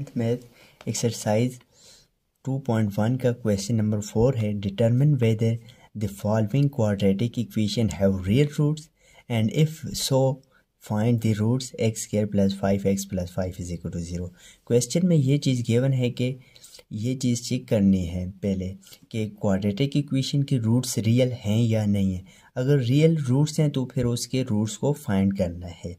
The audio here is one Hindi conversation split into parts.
tenth math exercise two point one का क्वेश्चन नंबर फोर है determine whether the following quadratic equation have real roots and if so find the roots x square plus five x plus five is equal to zero question में ये चीज़ गिवन है कि ये चीज़ चेक करनी है पहले कि क्वाड्रेटिक इक्वेशन के रूट्स रियल हैं या नहीं है अगर रियल रूट्स हैं तो फिर उसके रूट्स को फाइंड करना है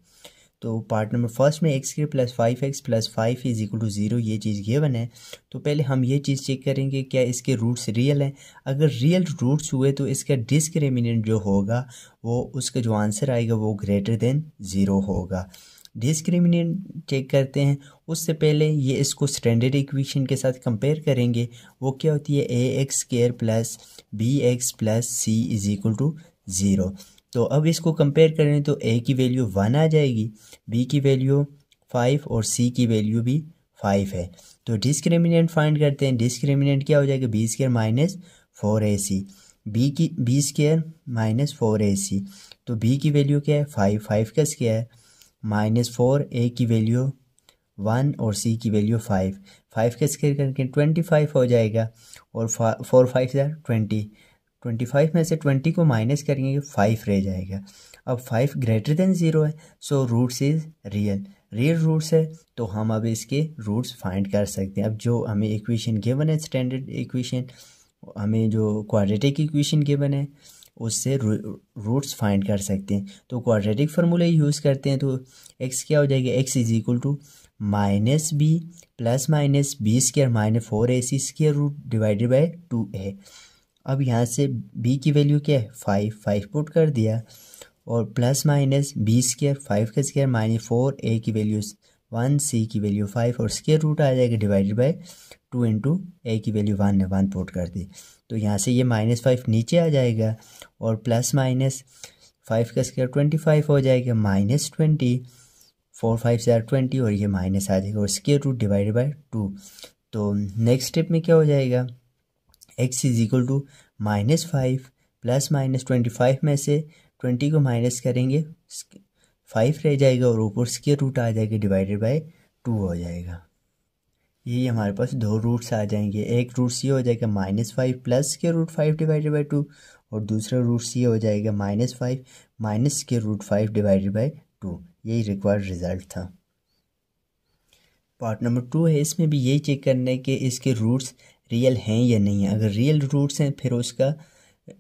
तो पार्ट नंबर फर्स्ट में एक्स के plus five x plus five is equal to zero ये चीज़ गिवन है तो पहले हम ये चीज़ चेक करेंगे क्या इसके रूट्स रियल हैं अगर रियल रूट्स हुए तो इसका डिस्क्रिमिनेंट जो होगा वो उसका जो आंसर आएगा वो ग्रेटर देन ज़ीरो होगा डिस्क्रिमिनेंट चेक करते हैं उससे पहले ये इसको स्टैंडर्ड इक्वेशन के साथ कंपेयर करेंगे वो क्या होती है a x square plus B x plus c is equal to zero तो अब इसको कंपेयर करें तो ए की वैल्यू वन आ जाएगी बी की वैल्यू फाइव और सी की वैल्यू भी फाइव है तो डिस्क्रिमिनेंट फाइंड करते हैं डिस्क्रिमिनेंट क्या हो जाएगा बी स्केयर माइनस फोर ए सी बी की बी स्केयर माइनस फोर ए सी तो बी की वैल्यू क्या है फाइव फाइव का स्केयर माइनस फोर ए की वैल्यू वन और सी की वैल्यू फाइव फाइव का स्केयर करके ट्वेंटी फाइव हो जाएगा और फोर फाइव ज़ार ट्वेंटी ट्वेंटी फाइव में से ट्वेंटी को माइनस करेंगे फाइव रह जाएगा अब फाइव ग्रेटर देन ज़ीरो है so roots is real real roots है तो हम अब इसके रूट्स फाइंड कर सकते हैं अब जो हमें इक्वेशन गिवन है स्टैंडर्ड इक्वेशन हमें जो क्वाड्रेटिक इक्वेशन गिवन है उससे रूट्स फाइंड कर सकते हैं तो क्वाड्रेटिक फार्मूला यूज़ करते हैं तो एक्स क्या हो जाएगा x is equal to minus b plus minus B square minus four A c square root divided by two a अब यहाँ से बी की वैल्यू क्या है फाइव फाइव पुट कर दिया और plus minus B square five का स्केयर माइनस फोर ए की वैल्यू वन सी की वैल्यू फाइव और स्केयर रूट आ जाएगा divided by two into a की वैल्यू वन ने वन पुट कर दी तो यहाँ से ये माइनस फाइव नीचे आ जाएगा और प्लस माइनस फाइव का स्केयर ट्वेंटी फाइव हो जाएगा माइनस ट्वेंटी फोर फाइव जार ट्वेंटी और ये माइनस आ जाएगा और square root divided by two तो नेक्स्ट स्टेप में क्या हो जाएगा x is equal to minus five plus minus twenty five में से ट्वेंटी को माइनस करेंगे फाइव रह जाएगा और ऊपर स्केयर रूट आ जाएगा डिवाइडेड बाय टू हो जाएगा यही हमारे पास दो रूट्स आ जाएंगे एक रूट ये हो जाएगा माइनस फाइव प्लस के root five divided by two और दूसरा रूट ये हो जाएगा माइनस फाइव माइनस के root five divided by two यही रिक्वायर्ड रिजल्ट था पार्ट नंबर टू है इसमें भी यही चेक करना है कि इसके रूट्स रियल हैं या नहीं है अगर रियल रूट्स हैं फिर उसका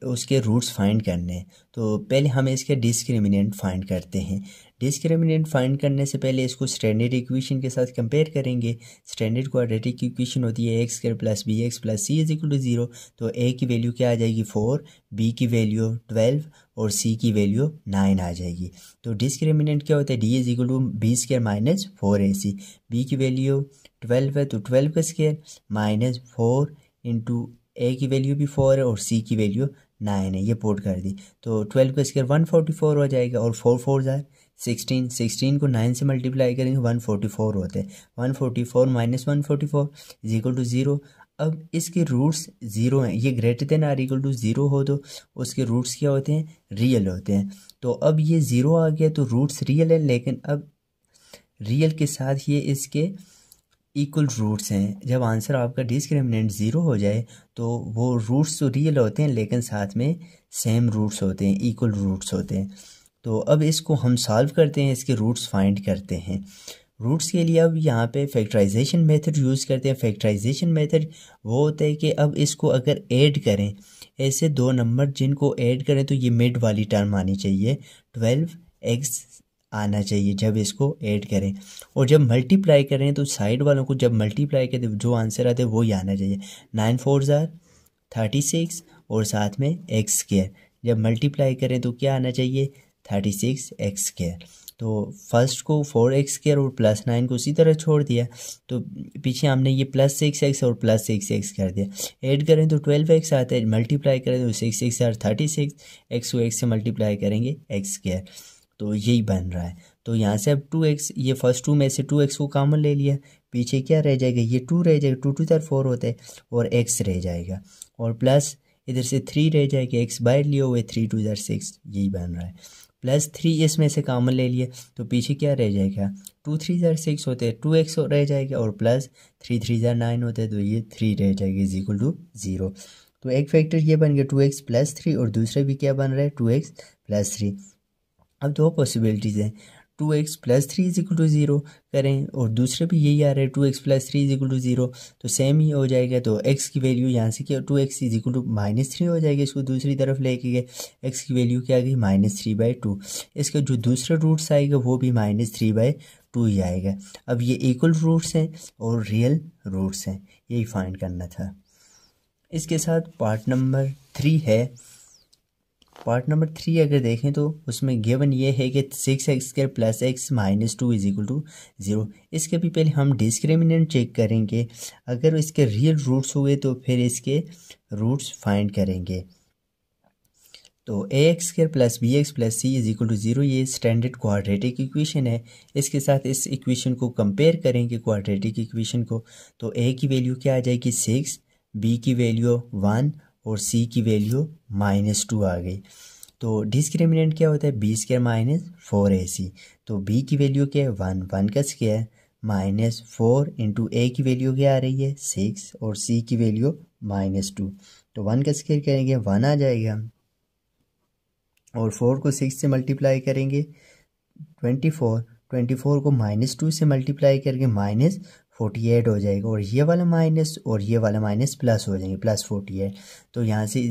उसके रूट्स फाइंड करने हैं तो पहले हम इसके डिस्क्रिमिनेंट फाइंड करते हैं डिस्क्रिमिनेंट फाइंड करने से पहले इसको स्टैंडर्ड इक्वेशन के साथ कंपेयर करेंगे स्टैंडर्ड क्वाड्रेटिक इक्वेशन होती है x square plus B x plus C is equal to zero तो ए की वैल्यू क्या आ जाएगी फोर बी की वैल्यू ट्वेल्व और सी की वैल्यू नाइन आ जाएगी तो डिस्क्रिमिनेंट क्या होता है D is equal to b square minus four A C B की वैल्यू ट्वेल्व है तो ट्वेल्व का square minus four into a की वैल्यू भी फोर है और सी की वैल्यू नाइन है ये पोर्ट कर दी तो ट्वेल्व का स्केयर वन फोर्टी फोर हो जाएगा और फोर फोर ज़ार सिक्सटीन सिक्सटीन को नाइन से मल्टीप्लाई करेंगे वन फोर्टी फोर होते हैं one forty four minus one forty four is equal to zero अब इसके रूट्स ज़ीरो हैं ये greater than or equal to zero हो तो उसके रूट्स क्या होते हैं रियल होते हैं तो अब ये ज़ीरो आ गया तो रूट्स रियल है लेकिन अब रियल के साथ ये इसके इक्वल रूट्स हैं जब आंसर आपका डिस्क्रिमिनेंट ज़ीरो हो जाए तो वो रूट्स तो रियल होते हैं लेकिन साथ में सेम रूट्स होते हैं इक्वल रूट्स होते हैं तो अब इसको हम सॉल्व करते हैं इसके रूट्स फाइंड करते हैं रूट्स के लिए अब यहाँ पे फैक्टराइजेशन मेथड यूज़ करते हैं फैक्टराइजेशन मेथड वो होता है कि अब इसको अगर ऐड करें ऐसे दो नंबर जिनको ऐड करें तो ये मिड वाली टर्म आनी चाहिए ट्वेल्व एक्स आना चाहिए जब इसको ऐड करें और जब मल्टीप्लाई करें तो साइड वालों को जब मल्टीप्लाई करें जो आंसर आते हैं वही आना चाहिए नाइन फोर ज़ार थर्टी सिक्स और साथ में एक्स स्केयर जब मल्टीप्लाई करें तो क्या आना चाहिए थर्टी सिक्स एक्स स्केयर तो फर्स्ट को फोर एक्स स्केयर और प्लस नाइन को उसी तरह छोड़ दिया तो पीछे हमने ये प्लस सिक्स एक्स और प्लस सिक्स एक्स कर दिया ऐड करें तो ट्वेल्व एक्स आता है मल्टीप्लाई करें तो six six are thirty six x को एक्स से मल्टीप्लाई करेंगे एक्स स्केयर तो यही बन रहा है तो यहाँ से अब टू एक्स ये फर्स्ट टू में से टू एक्स को कॉमन ले लिया पीछे क्या रह जाएगा ये टू रह जाएगा टू टू सर फोर होता है और एक्स रह जाएगा और प्लस इधर से थ्री रह जाएगा एक्स बाहर लिए हुए थ्री टू ज़र सिक्स यही बन रहा है प्लस थ्री इसमें से कामन ले लिए तो पीछे क्या रह जाएगा टू थ्री ज़ार सिक्स होते हैं टू एक्स रह जाएगा और प्लस थ्री थ्री ज़ार नाइन होते हैं तो ये थ्री रह जाएगा इज इक्वल टू ज़ीरो तो एक फैक्टर ये बन गया टू एक्स प्लस थ्री और दूसरा भी क्या बन रहा है टू एक्स प्लस थ्री अब दो पॉसिबिलिटीज़ हैं two x plus three is equal to zero करें और दूसरे भी यही आ रहा है two x plus three is equal to zero तो सेम ही हो जाएगा तो एक्स की वैल्यू यहाँ से क्या two x is equal to minus three हो जाएगा इसको दूसरी तरफ लेके गए एक्स की वैल्यू क्या आ गई माइनस थ्री बाई टू इसका जो दूसरा रूट्स आएगा वो भी माइनस थ्री बाई टू ही आएगा अब ये इक्वल रूट्स हैं और रियल रूट्स हैं यही फाइंड करना था इसके साथ पार्ट नंबर थ्री है पार्ट नंबर थ्री अगर देखें तो उसमें गिवन ये है कि six x square plus x minus two is equal to zero इसके भी पहले हम डिस्क्रिमिनेंट चेक करेंगे अगर इसके रियल रूट्स हुए तो फिर इसके रूट्स फाइंड करेंगे तो a x square plus B x plus C is equal to zero ये स्टैंडर्ड क्वाड्रेटिक इक्वेशन है इसके साथ इस इक्वेशन को कंपेयर करेंगे क्वाड्रेटिक इक्वेशन को तो ए की वैल्यू क्या आ जाएगी सिक्स बी की वैल्यू वन और सी की वैल्यू माइनस टू आ गई तो डिस्क्रिमिनेंट क्या होता है बी स्केयर माइनस फोर ए सी तो बी की वैल्यू क्या है वन वन का square minus four into a की वैल्यू क्या आ रही है सिक्स और सी की वैल्यू माइनस टू तो वन का स्केयर करेंगे वन आ जाएगा और फोर को सिक्स से मल्टीप्लाई करेंगे ट्वेंटी फोर ट्वेंटी फोर को माइनस टू से मल्टीप्लाई करके माइनस फोर्टी एट हो जाएगा और ये वाला माइनस और ये वाला माइनस प्लस हो जाएंगे प्लस फोर्टी एट तो यहाँ से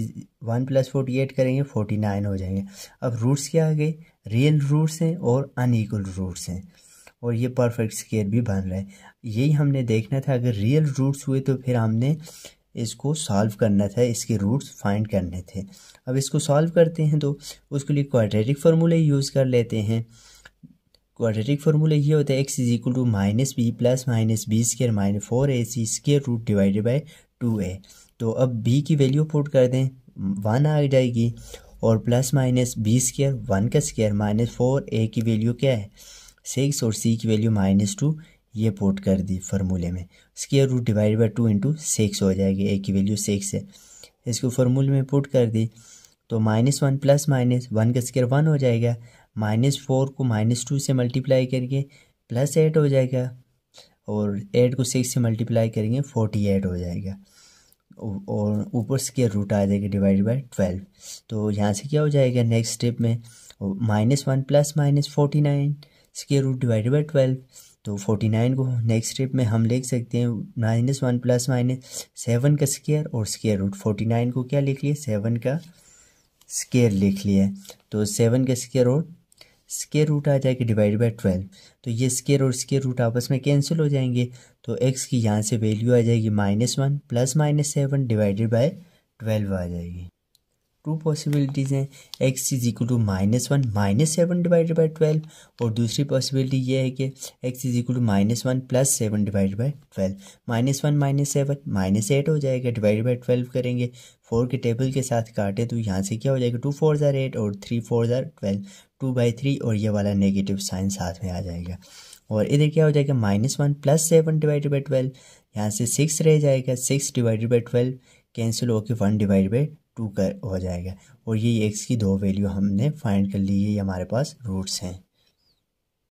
वन प्लस फोर्टी एट करेंगे फोर्टी नाइन हो जाएंगे अब रूट्स क्या आ गए रियल रूट्स हैं और अनईक्वल रूट्स हैं और ये परफेक्ट स्केयर भी बन रहा है यही हमने देखना था अगर रियल रूट्स हुए तो फिर हमने इसको सॉल्व करना था इसके रूट्स फाइंड करने थे अब इसको सॉल्व करते हैं तो उसके लिए क्वाड्रेटिक फार्मूला यूज़ कर लेते हैं क्वाड्रेटिक फार्मूला ये होता है x is equal to minus b plus minus B square minus four A c square root divided by two a तो अब बी की वैल्यू पुट कर दें वन आ जाएगी और plus minus B square one का स्केयर माइनस फोर ए की वैल्यू क्या है सिक्स और सी की वैल्यू माइनस टू ये पुट कर दी फार्मूले में square root divide by two into six हो जाएगी ए की वैल्यू सिक्स है इसको फार्मूले में पुट कर दी तो minus one plus minus one का स्केयर वन हो जाएगा माइनस फोर को माइनस टू से मल्टीप्लाई करके प्लस एट हो जाएगा और एट को सिक्स से मल्टीप्लाई करेंगे फोर्टी एट हो जाएगा और ऊपर स्केयर रूट आ जाएगा डिवाइड बाई ट्वेल्व तो यहाँ से क्या हो जाएगा नेक्स्ट स्टेप में minus one plus minus forty nine square root divide by twelve तो फोर्टी नाइन को नेक्स्ट स्टेप में हम लिख सकते हैं minus one plus minus seven का स्केयर और स्केयर रूट फोर्टी नाइन को क्या लिख लिए सेवन का स्केयर लिख लिया है तो सेवन का स्केयर और स्केयर रूट आ जाएगी डिवाइड बाय ट्वेल्व तो ये स्केयर और स्केयर रूट आपस में कैंसिल हो जाएंगे तो एक्स की यहाँ से वैल्यू आ जाएगी minus one plus minus seven divided by twelve आ जाएगी टू पॉसिबिलिटीज़ हैं x is equal to minus one minus seven divide by twelve और दूसरी पॉसिबिलिटी ये है कि x is equal to minus one plus seven divide by twelve minus one minus seven minus eight हो जाएगा डिवाइड बाई ट्वेल्व करेंगे फोर के टेबल के साथ काटें तो यहाँ से क्या हो जाएगा टू फोर ज़ार एट और थ्री फोर ज़ार ट्वेल्व टू बाई थ्री और ये वाला नेगेटिव साइन साथ में आ जाएगा और इधर क्या हो जाएगा minus one plus seven divide by twelve यहाँ से सिक्स रह जाएगा six divided by twelve cancel होकर वन डिवाइड बाई टू कर हो जाएगा और ये एक्स की दो वैल्यू हमने फाइंड कर ली है ये हमारे पास रूट्स हैं